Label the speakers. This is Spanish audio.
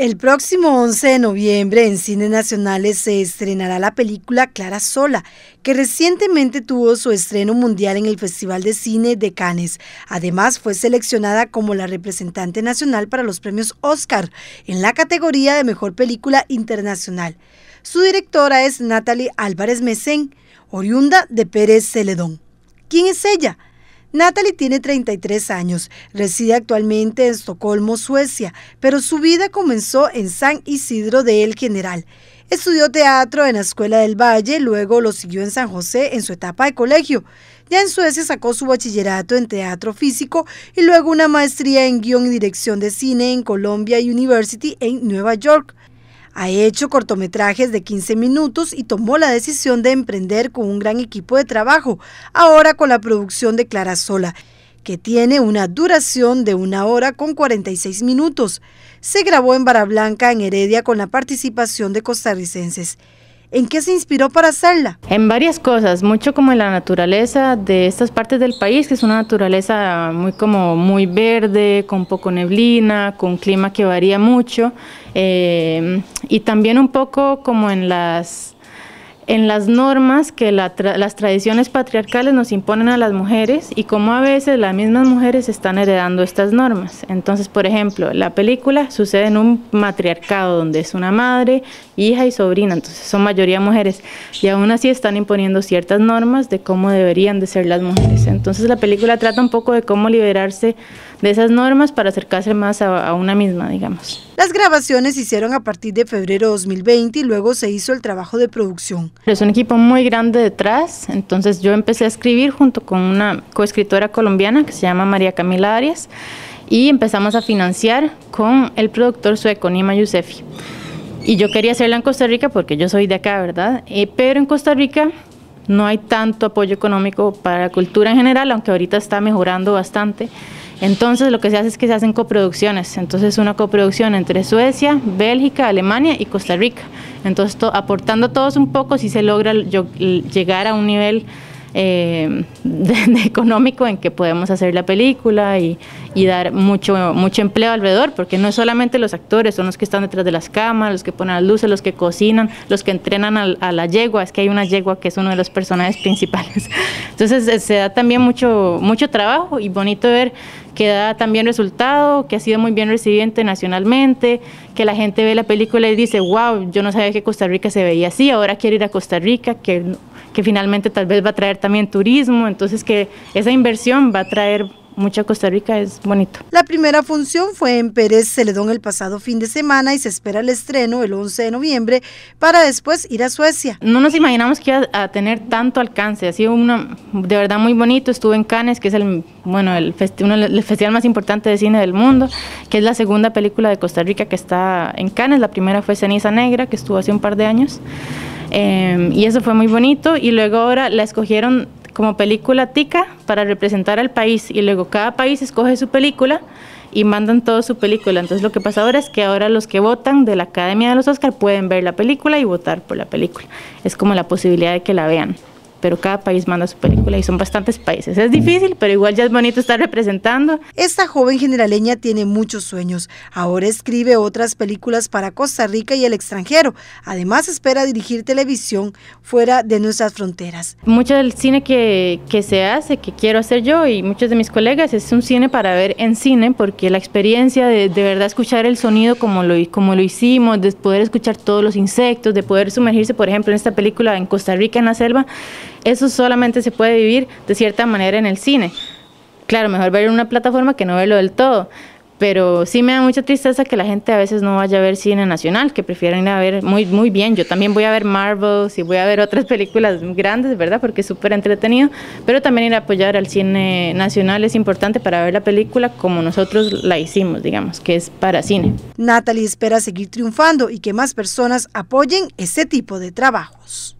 Speaker 1: El próximo 11 de noviembre en Cines Nacionales se estrenará la película Clara Sola, que recientemente tuvo su estreno mundial en el Festival de Cine de Cannes. Además, fue seleccionada como la representante nacional para los premios Oscar en la categoría de Mejor Película Internacional. Su directora es Natalie Álvarez Mesén, oriunda de Pérez Celedón. ¿Quién es ella? Natalie tiene 33 años, reside actualmente en Estocolmo, Suecia, pero su vida comenzó en San Isidro de El General. Estudió teatro en la Escuela del Valle, luego lo siguió en San José en su etapa de colegio. Ya en Suecia sacó su bachillerato en teatro físico y luego una maestría en guión y dirección de cine en Columbia University en Nueva York. Ha hecho cortometrajes de 15 minutos y tomó la decisión de emprender con un gran equipo de trabajo, ahora con la producción de Clara Sola, que tiene una duración de una hora con 46 minutos. Se grabó en Barablanca, en Heredia, con la participación de costarricenses. ¿En qué se inspiró para hacerla?
Speaker 2: En varias cosas, mucho como en la naturaleza de estas partes del país, que es una naturaleza muy como muy verde, con poco neblina, con clima que varía mucho, eh, y también un poco como en las en las normas que las tradiciones patriarcales nos imponen a las mujeres y cómo a veces las mismas mujeres están heredando estas normas. Entonces, por ejemplo, la película sucede en un matriarcado donde es una madre, hija y sobrina, entonces son mayoría mujeres y aún así están imponiendo ciertas normas de cómo deberían de ser las mujeres. Entonces, la película trata un poco de cómo liberarse de esas normas para acercarse más a una misma, digamos.
Speaker 1: Las grabaciones se hicieron a partir de febrero de 2020 y luego se hizo el trabajo de producción.
Speaker 2: Es un equipo muy grande detrás, entonces yo empecé a escribir junto con una coescritora colombiana que se llama María Camila Arias y empezamos a financiar con el productor sueco Nima Yusefi. Y yo quería hacerla en Costa Rica porque yo soy de acá, ¿verdad? Eh, pero en Costa Rica no hay tanto apoyo económico para la cultura en general, aunque ahorita está mejorando bastante. Entonces lo que se hace es que se hacen coproducciones, entonces una coproducción entre Suecia, Bélgica, Alemania y Costa Rica. Entonces aportando todos un poco si se logra llegar a un nivel eh, económico en que podemos hacer la película y, dar mucho, mucho empleo alrededor, porque no es solamente los actores son los que están detrás de las camas, los que ponen las luces, los que cocinan, los que entrenan a, a la yegua, es que hay una yegua que es uno de los personajes principales. Entonces se da también mucho, mucho trabajo y bonito ver que da también resultado, que ha sido muy bien recibida internacionalmente, que la gente ve la película y dice, wow, yo no sabía que Costa Rica se veía así, ahora quiero ir a Costa Rica, que, que finalmente tal vez va a traer también turismo, entonces que esa inversión va a traer mucha Costa Rica es bonito.
Speaker 1: La primera función fue en Pérez Celedón el pasado fin de semana y se espera el estreno el 11 de noviembre para después ir a Suecia.
Speaker 2: No nos imaginamos que iba a tener tanto alcance, ha sido una, de verdad muy bonito, estuve en Cannes, que es el, bueno, el, el festival más importante de cine del mundo, que es la segunda película de Costa Rica que está en Cannes, la primera fue Ceniza Negra, que estuvo hace un par de años. Em, y eso fue muy bonito y luego ahora la escogieron como película tica para representar al país y luego cada país escoge su película y mandan toda su película. Entonces lo que pasa ahora es que ahora los que votan de la Academia de los Oscars pueden ver la película y votar por la película. Es como la posibilidad de que la vean pero cada país manda su película y son bastantes países. Es difícil, pero igual ya es bonito estar representando. Esta joven generaleña tiene muchos sueños. Ahora escribe otras
Speaker 1: películas para Costa Rica y el extranjero. Además espera dirigir televisión fuera de nuestras fronteras.
Speaker 2: Mucho del cine que, que se hace, que quiero hacer yo y muchos de mis colegas, es un cine para ver en cine, porque la experiencia de, de verdad escuchar el sonido como lo, como lo hicimos, de poder escuchar todos los insectos, de poder sumergirse, por ejemplo, en esta película en Costa Rica, en la selva, eso solamente se puede vivir de cierta manera en el cine. Claro, mejor ver en una plataforma que no verlo del todo, pero sí me da mucha tristeza que la gente a veces no vaya a ver cine nacional, que prefieren ir a ver muy, muy bien. Yo también voy a ver Marvel y voy a ver otras películas grandes, ¿verdad? Porque es súper entretenido, pero también ir a apoyar al cine nacional es importante para ver la película como nosotros la hicimos, digamos, que es para cine.
Speaker 1: Natalie espera seguir triunfando y que más personas apoyen ese tipo de trabajos.